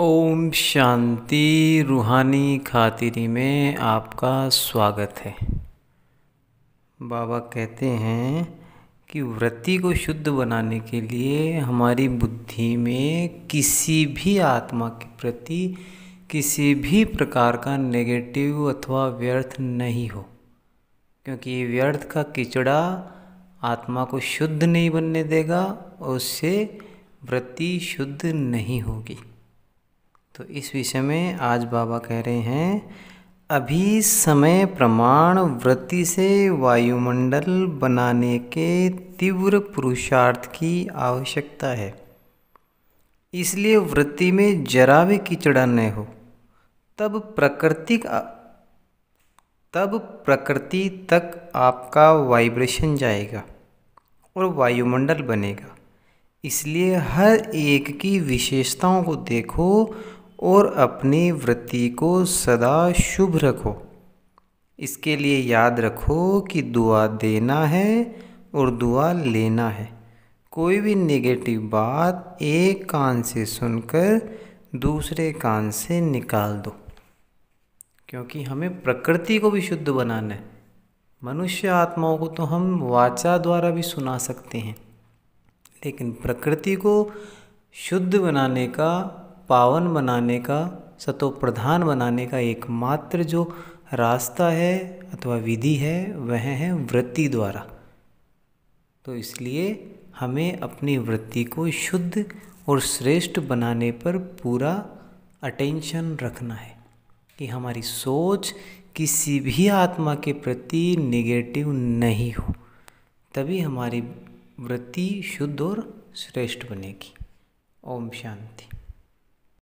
ओम शांति रूहानी खातिरी में आपका स्वागत है बाबा कहते हैं कि वृत्ति को शुद्ध बनाने के लिए हमारी बुद्धि में किसी भी आत्मा के प्रति किसी भी प्रकार का नेगेटिव अथवा व्यर्थ नहीं हो क्योंकि व्यर्थ का किचड़ा आत्मा को शुद्ध नहीं बनने देगा और उससे वृत्ति शुद्ध नहीं होगी तो इस विषय में आज बाबा कह रहे हैं अभी समय प्रमाण वृत्ति से वायुमंडल बनाने के तीव्र पुरुषार्थ की आवश्यकता है इसलिए वृत्ति में जरा भी कीचड़ा न हो तब प्रकृतिक तब प्रकृति तक आपका वाइब्रेशन जाएगा और वायुमंडल बनेगा इसलिए हर एक की विशेषताओं को देखो और अपनी वृत्ति को सदा शुभ रखो इसके लिए याद रखो कि दुआ देना है और दुआ लेना है कोई भी नेगेटिव बात एक कान से सुनकर दूसरे कान से निकाल दो क्योंकि हमें प्रकृति को भी शुद्ध बनाना है मनुष्य आत्माओं को तो हम वाचा द्वारा भी सुना सकते हैं लेकिन प्रकृति को शुद्ध बनाने का पावन बनाने का सतोप्रधान बनाने का एकमात्र जो रास्ता है अथवा विधि है वह है वृत्ति द्वारा तो इसलिए हमें अपनी वृत्ति को शुद्ध और श्रेष्ठ बनाने पर पूरा अटेंशन रखना है कि हमारी सोच किसी भी आत्मा के प्रति नेगेटिव नहीं हो तभी हमारी वृत्ति शुद्ध और श्रेष्ठ बनेगी ओम शांति